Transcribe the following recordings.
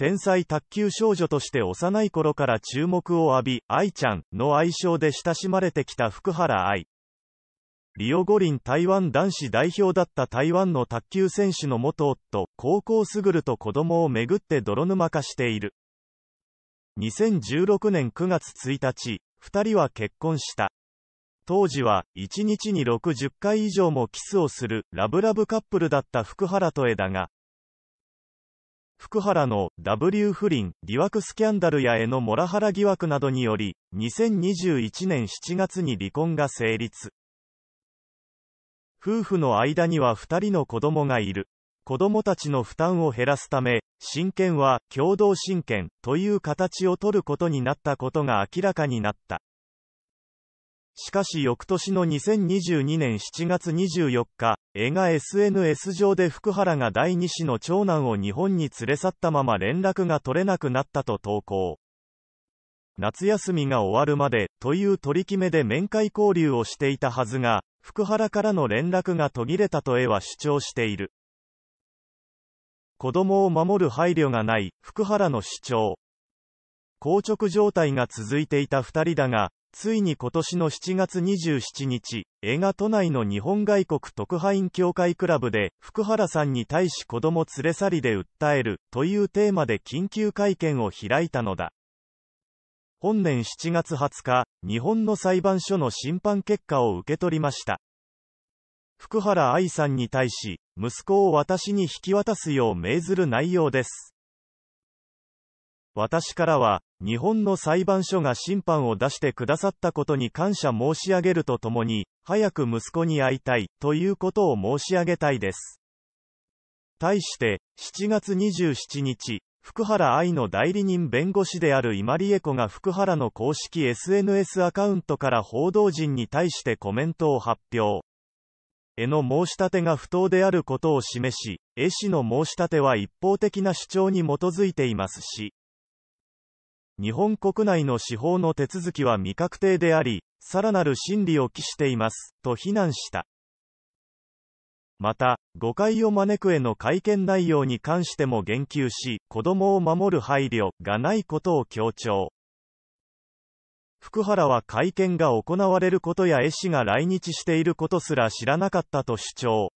天才卓球少女として幼い頃から注目を浴び、愛ちゃんの愛称で親しまれてきた福原愛。リオ五輪台湾男子代表だった台湾の卓球選手の元夫、高校すぐると子供をめぐって泥沼化している。2016年9月1日、二人は結婚した。当時は、1日に60回以上もキスをする、ラブラブカップルだった福原と枝が、福原の W 不倫、疑惑スキャンダルやへのモラハラ疑惑などにより、2021年7月に離婚が成立。夫婦の間には2人の子供がいる。子供たちの負担を減らすため、親権は共同親権という形を取ることになったことが明らかになった。しかし翌年の2022年7月24日、絵が SNS 上で福原が第2子の長男を日本に連れ去ったまま連絡が取れなくなったと投稿。夏休みが終わるまで、という取り決めで面会交流をしていたはずが、福原からの連絡が途切れたと絵は主張している。子供を守る配慮がない、福原の主張。硬直状態が続いていた二人だが、ついに今年の7月27日、映画都内の日本外国特派員協会クラブで、福原さんに対し子供連れ去りで訴える、というテーマで緊急会見を開いたのだ。本年7月20日、日本の裁判所の審判結果を受け取りました。福原愛さんに対し、息子を私に引き渡すよう命ずる内容です。私からは、日本の裁判所が審判を出してくださったことに感謝申し上げるとともに、早く息子に会いたい、ということを申し上げたいです。対して、7月27日、福原愛の代理人弁護士である今里恵子が福原の公式 SNS アカウントから報道陣に対してコメントを発表。絵の申し立てが不当であることを示し、絵師の申し立ては一方的な主張に基づいていますし、日本国内の司法の手続きは未確定であり、さらなる審理を期しています、と非難した。また、誤解を招くへの会見内容に関しても言及し、子供を守る配慮がないことを強調。福原は会見が行われることや絵師が来日していることすら知らなかったと主張。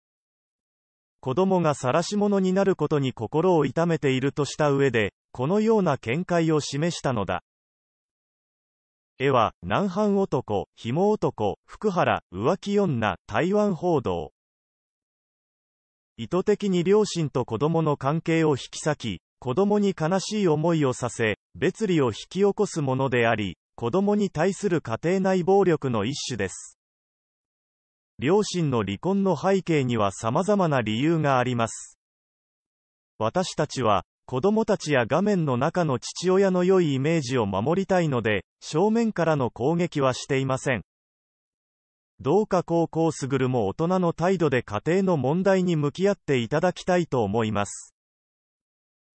子供が晒し者になることに心を痛めているとした上で、このような見解を示したのだ。絵は、南藩男、紐男、福原、浮気女、台湾報道。意図的に両親と子供の関係を引き裂き、子供に悲しい思いをさせ、別離を引き起こすものであり、子供に対する家庭内暴力の一種です。両親の離婚の背景には様々な理由があります。私たちは、子供たちや画面の中の父親の良いイメージを守りたいので、正面からの攻撃はしていません。どうか高校すぐるも大人の態度で家庭の問題に向き合っていただきたいと思います。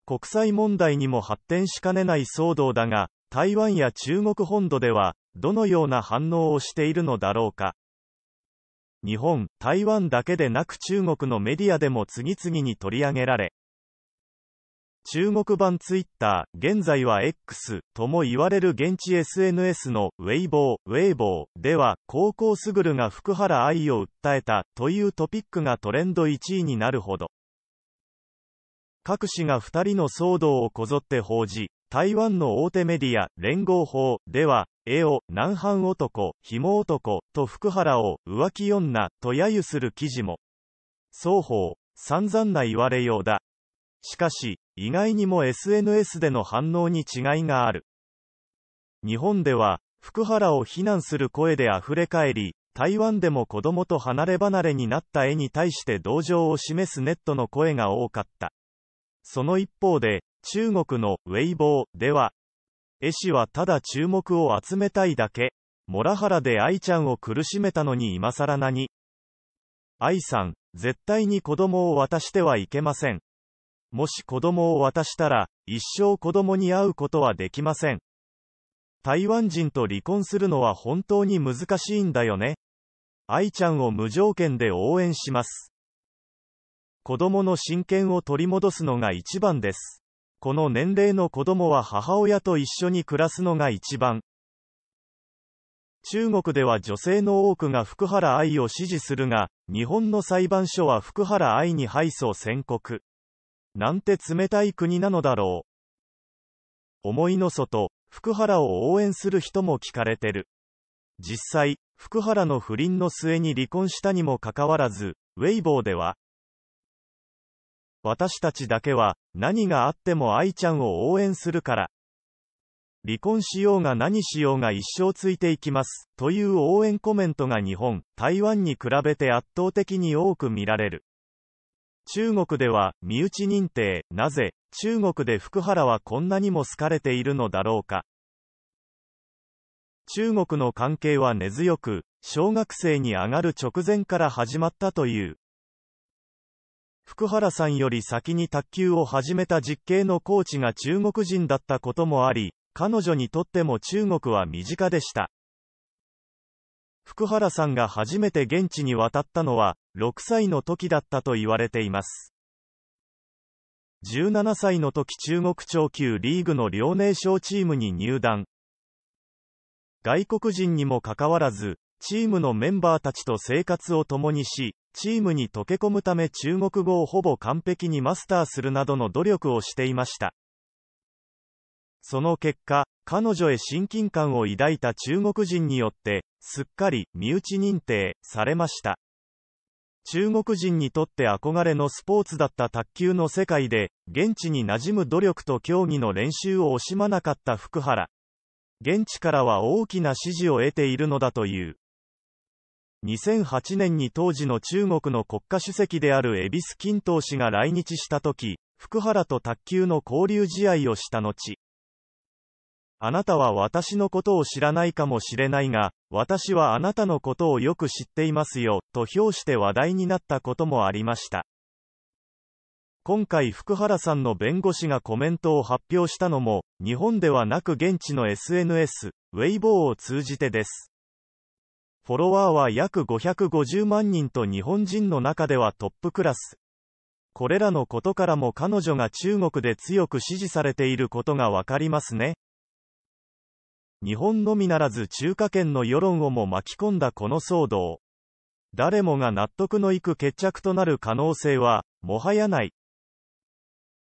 国際問題にも発展しかねない騒動だが、台湾や中国本土では、どのような反応をしているのだろうか。日本、台湾だけでなく中国のメディアでも次々に取り上げられ、中国版ツイッター、現在は X とも言われる現地 SNS のウェイボー、ウェイボーでは、高校すぐるが福原愛を訴えたというトピックがトレンド1位になるほど。各紙が2人の騒動をこぞって報じ、台湾の大手メディア、連合法では、絵を、南半男、紐男、と福原を、浮気女、と揶揄する記事も。双方、散々な言われようだ。しかし、意外にも SNS での反応に違いがある。日本では、福原を非難する声で溢れ返り、台湾でも子供と離れ離れになった絵に対して同情を示すネットの声が多かった。その一方で、中国のウェイボーでは、絵師はただ注目を集めたいだけ。モラハラで愛ちゃんを苦しめたのに今更何愛さん、絶対に子供を渡してはいけません。もし子供を渡したら、一生子供に会うことはできません。台湾人と離婚するのは本当に難しいんだよね。愛ちゃんを無条件で応援します。子供の親権を取り戻すのが一番です。この年齢の子供は母親と一緒に暮らすのが一番。中国では女性の多くが福原愛を支持するが、日本の裁判所は福原愛に敗訴宣告。なんて冷たい国なのだろう。思いの外、福原を応援する人も聞かれてる。実際、福原の不倫の末に離婚したにもかかわらず、ウェイボーでは、私たちだけは、何があっても愛ちゃんを応援するから。離婚しようが何しようが一生ついていきます、という応援コメントが日本、台湾に比べて圧倒的に多く見られる。中国では、身内認定、なぜ、中国で福原はこんなにも好かれているのだろうか。中国の関係は根強く、小学生に上がる直前から始まったという。福原さんより先に卓球を始めた実刑のコーチが中国人だったこともあり、彼女にとっても中国は身近でした。福原さんが初めて現地に渡ったのは、6歳の時だったと言われています。17歳の時中国超級リーグの遼寧省チームに入団。外国人にもかかわらず、チームのメンバーたちと生活を共にし、チームに溶け込むため中国語をほぼ完璧にマスターするなどの努力をしていました。その結果、彼女へ親近感を抱いた中国人によって、すっかり身内認定されました。中国人にとって憧れのスポーツだった卓球の世界で、現地に馴染む努力と競技の練習を惜しまなかった福原。現地からは大きな支持を得ているのだという。2008年に当時の中国の国家主席である恵比寿金東氏が来日した時、福原と卓球の交流試合をした後、あなたは私のことを知らないかもしれないが、私はあなたのことをよく知っていますよ、と評して話題になったこともありました。今回福原さんの弁護士がコメントを発表したのも、日本ではなく現地の SNS、ウェイボーを通じてです。フォロワーは約550万人と日本人の中ではトップクラス。これらのことからも彼女が中国で強く支持されていることがわかりますね。日本のみならず中華圏の世論をも巻き込んだこの騒動。誰もが納得のいく決着となる可能性は、もはやない。